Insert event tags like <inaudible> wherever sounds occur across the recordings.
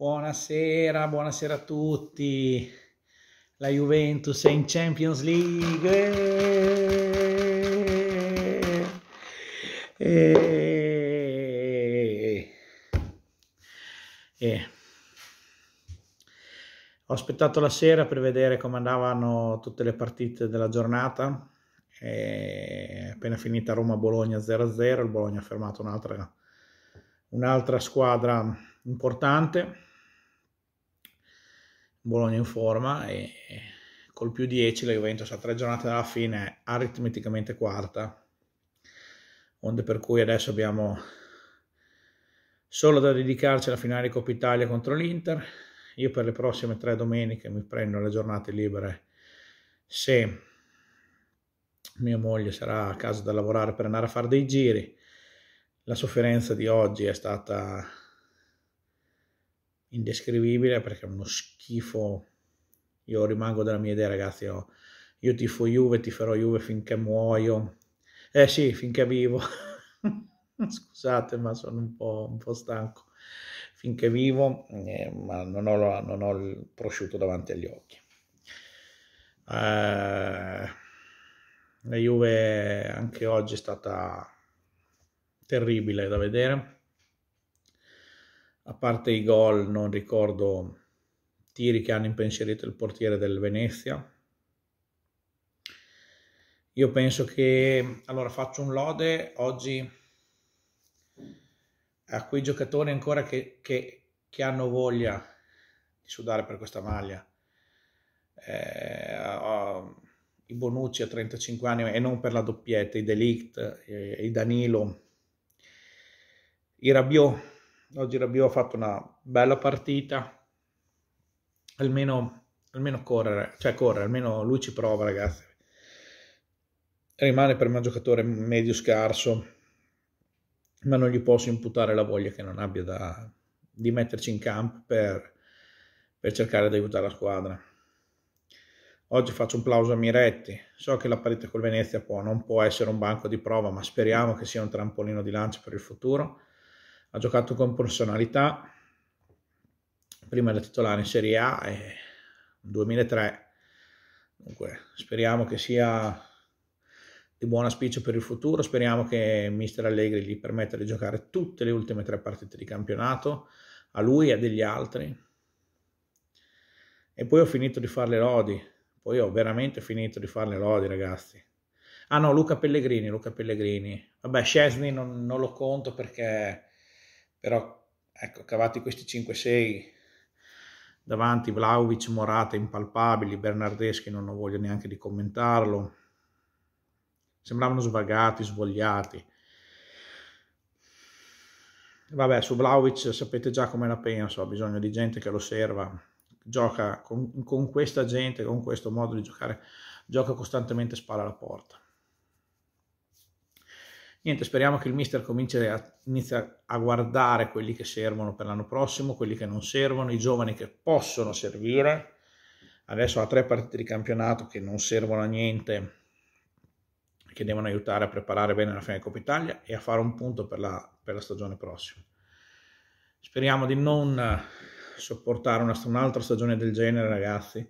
Buonasera, buonasera a tutti. La Juventus è in Champions League. E... E... Ho aspettato la sera per vedere come andavano tutte le partite della giornata. appena finita Roma-Bologna 0-0, il Bologna ha fermato un'altra, un'altra squadra importante Bologna in forma e col più 10 la Juventus a tre giornate dalla fine aritmeticamente quarta, onde per cui adesso abbiamo solo da dedicarci alla finale Coppa Italia contro l'Inter. Io per le prossime tre domeniche mi prendo le giornate libere se mia moglie sarà a casa da lavorare per andare a fare dei giri. La sofferenza di oggi è stata indescrivibile perché è uno schifo. Io rimango della mia idea, ragazzi. Io, oh. io tifo Juve, ti tiferò Juve finché muoio. Eh sì, finché vivo. <laughs> Scusate, ma sono un po', un po stanco. Finché vivo, eh, ma non ho, non ho, il prosciutto davanti agli occhi. Eh, la Juve anche oggi è stata terribile da vedere a parte i gol non ricordo tiri che hanno impensierito il portiere del Venezia. Io penso che, allora faccio un lode oggi a quei giocatori ancora che, che, che hanno voglia di sudare per questa maglia. Eh, oh, I Bonucci a 35 anni e non per la doppietta, i Delict, eh, i Danilo, i Rabiot Oggi Rabiot ha fatto una bella partita, almeno, almeno correre, cioè correre, almeno lui ci prova ragazzi. Rimane per me un giocatore medio scarso, ma non gli posso imputare la voglia che non abbia da, di metterci in campo per, per cercare di aiutare la squadra. Oggi faccio un plauso a Miretti. So che la partita col Venezia può, non può essere un banco di prova, ma speriamo che sia un trampolino di lancio per il futuro ha giocato con personalità, prima da titolare in Serie A eh, e 2003, dunque speriamo che sia di buon auspicio per il futuro, speriamo che mister Allegri gli permetta di giocare tutte le ultime tre partite di campionato, a lui e a degli altri. E poi ho finito di fare le lodi, poi ho veramente finito di fare le lodi ragazzi. Ah no, Luca Pellegrini, Luca Pellegrini. Vabbè, Scesni non, non lo conto perché però ecco, cavati questi 5-6 davanti Vlaovic, Morata impalpabili, Bernardeschi non ho voglia neanche di commentarlo, sembravano svagati, svogliati. Vabbè, su Vlaovic sapete già come la penso, ha bisogno di gente che lo serva, gioca con, con questa gente, con questo modo di giocare, gioca costantemente spalla alla porta. Niente, speriamo che il mister cominci a, inizia a guardare quelli che servono per l'anno prossimo, quelli che non servono, i giovani che possono servire. Adesso ha tre partite di campionato che non servono a niente, che devono aiutare a preparare bene la fine finale Coppa Italia e a fare un punto per la, per la stagione prossima. Speriamo di non sopportare un'altra stagione del genere, ragazzi,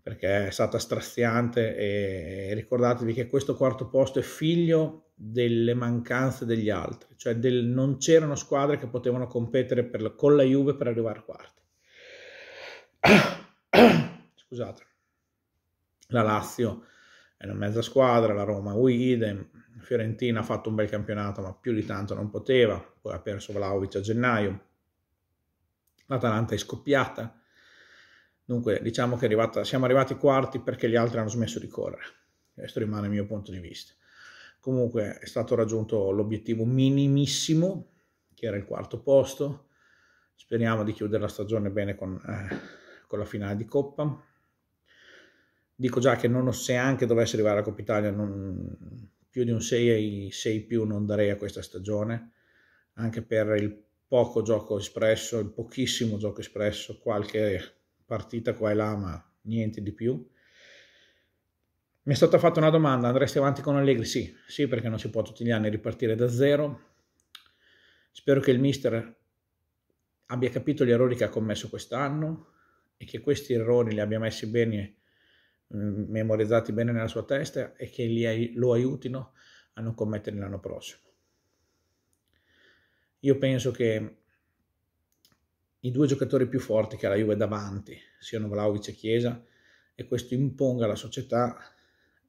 perché è stata straziante e ricordatevi che questo quarto posto è figlio delle mancanze degli altri, cioè del, non c'erano squadre che potevano competere la, con la Juve per arrivare a quarti. <coughs> Scusate, la Lazio è una mezza squadra, la Roma idem, Fiorentina ha fatto un bel campionato ma più di tanto non poteva, poi ha perso Vlaovic a gennaio, l'Atalanta è scoppiata, dunque diciamo che arrivata, siamo arrivati quarti perché gli altri hanno smesso di correre, questo rimane il mio punto di vista. Comunque è stato raggiunto l'obiettivo minimissimo, che era il quarto posto. Speriamo di chiudere la stagione bene con, eh, con la finale di Coppa. Dico già che non, se anche dovesse arrivare la Coppa Italia, non, più di un 6 6 più non darei a questa stagione, anche per il poco gioco espresso, il pochissimo gioco espresso, qualche partita qua e là, ma niente di più. Mi è stata fatta una domanda, andresti avanti con Allegri? Sì, sì perché non si può tutti gli anni ripartire da zero. Spero che il mister abbia capito gli errori che ha commesso quest'anno e che questi errori li abbia messi bene, mm, memorizzati bene nella sua testa e che li, lo aiutino a non commetterli l'anno prossimo. Io penso che i due giocatori più forti che ha la Juve davanti siano Vlaovic e Chiesa e questo imponga alla società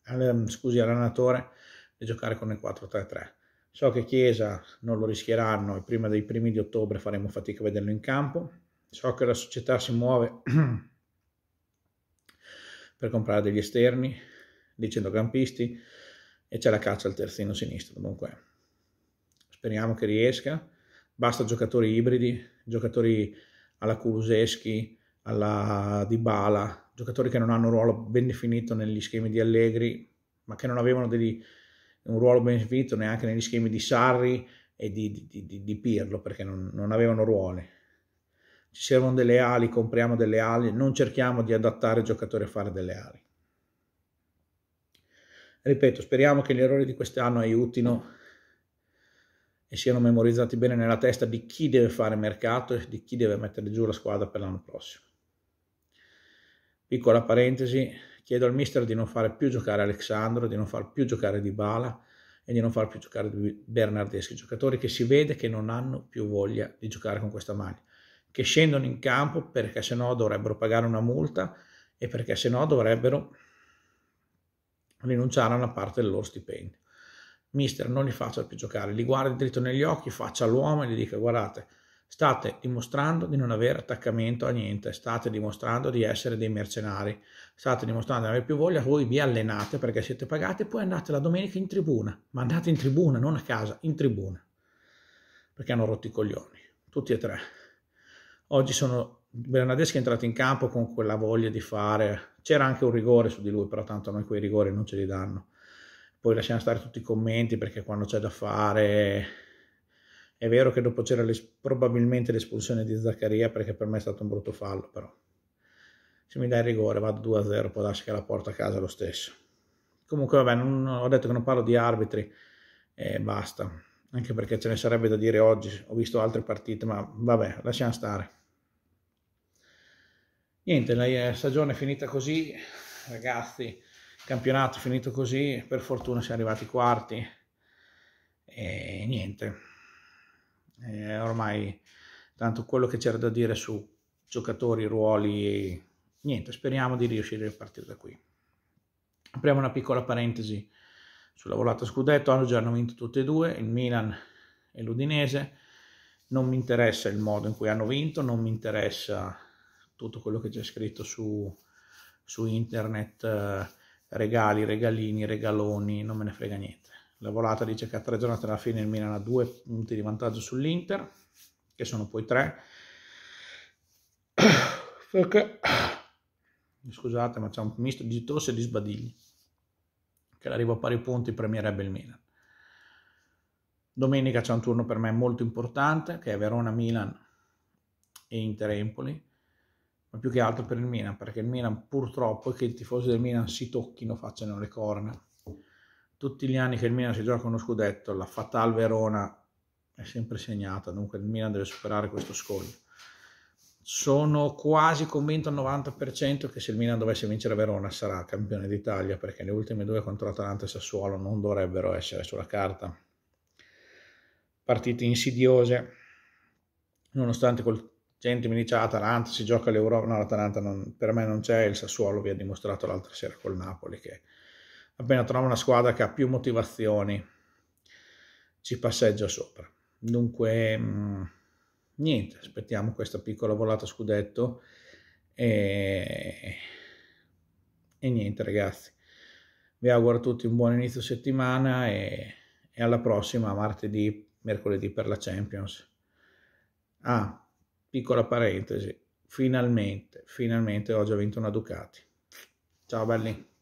al, mm, scusi, all'allenatore e giocare con il 4-3-3. So che Chiesa non lo rischieranno e prima dei primi di ottobre faremo fatica a vederlo in campo. So che la società si muove <clears throat> per comprare degli esterni, dicendo campisti, e c'è la caccia al terzino sinistro. Dunque, speriamo che riesca. Basta giocatori ibridi, giocatori alla Kuluseschi, alla Dybala, giocatori che non hanno un ruolo ben definito negli schemi di Allegri, ma che non avevano degli, un ruolo ben definito neanche negli schemi di Sarri e di, di, di, di Pirlo, perché non, non avevano ruoli. Ci servono delle ali, compriamo delle ali, non cerchiamo di adattare i giocatori a fare delle ali. Ripeto, speriamo che gli errori di quest'anno aiutino e siano memorizzati bene nella testa di chi deve fare mercato e di chi deve mettere giù la squadra per l'anno prossimo. Piccola parentesi, chiedo al mister di non fare più giocare Alexandro, di non far più giocare Dybala e di non far più giocare Bernardeschi, giocatori che si vede che non hanno più voglia di giocare con questa maglia, che scendono in campo perché sennò dovrebbero pagare una multa e perché sennò dovrebbero rinunciare a una parte del loro stipendio. Mister, non li faccia più giocare, li guardi dritto negli occhi, faccia l'uomo e gli dica guardate, State dimostrando di non avere attaccamento a niente, state dimostrando di essere dei mercenari, state dimostrando di non avere più voglia, voi vi allenate perché siete pagati e poi andate la domenica in tribuna, ma andate in tribuna, non a casa, in tribuna, perché hanno rotto i coglioni, tutti e tre. Oggi sono Bernadeschi è entrato in campo con quella voglia di fare, c'era anche un rigore su di lui, però tanto noi quei rigori non ce li danno. Poi lasciamo stare tutti i commenti perché quando c'è da fare è vero che dopo c'era l'es- probabilmente l'espulsione di Zaccaria perché per me è stato un brutto fallo, però se mi dai il rigore vado 2-0, può darsi che la porta a casa lo stesso. Comunque vabbè, non, ho detto che non parlo di arbitri e basta, anche perché ce ne sarebbe da dire oggi, ho visto altre partite, ma vabbè, lasciamo stare. Niente, la eh, stagione è finita così, ragazzi, campionato finito così, per fortuna siamo arrivati quarti e niente eh, ormai tanto quello che c'era da dire su giocatori, ruoli, niente, speriamo di riuscire a partire da qui. Apriamo una piccola parentesi sulla volata scudetto, hanno già vinto tutti e due, il Milan e l'Udinese, non mi interessa il modo in cui hanno vinto, non mi interessa tutto quello che c'è scritto su, su internet, eh, regali, regalini, regaloni, non me ne frega niente la volata dice che a tre giornate dalla fine il Milan ha due punti di vantaggio sull'Inter, che sono poi tre. <coughs> Perché, scusate, ma c'è un misto di tosse e di sbadigli. Che l'arrivo a pari punti premierebbe il Milan. Domenica c'è un turno per me molto importante, che è Verona-Milan e Inter-Empoli ma più che altro per il Milan, perché il Milan purtroppo è che i tifosi del Milan si tocchino, facciano le corna tutti gli anni che il Milan si gioca uno scudetto, la fatal Verona, è sempre segnata, dunque il Milan deve superare questo scoglio. Sono quasi convinto al 90% che se il Milan dovesse vincere Verona sarà campione d'Italia perché le ultime due contro Atalanta e Sassuolo non dovrebbero essere sulla carta. Partite insidiose, nonostante col gente mi dice ah, Atalanta si gioca l'Europa, no l'Atalanta per me non c'è, il Sassuolo vi ha dimostrato l'altra sera col Napoli che appena trova una squadra che ha più motivazioni ci passeggia sopra. Dunque, mm, niente, aspettiamo questa piccola volata scudetto e, e niente ragazzi. Vi auguro a tutti un buon inizio settimana e, e alla prossima, martedì, mercoledì per la Champions. Ah, piccola parentesi, finalmente, finalmente oggi ho vinto una Ducati. Ciao belli!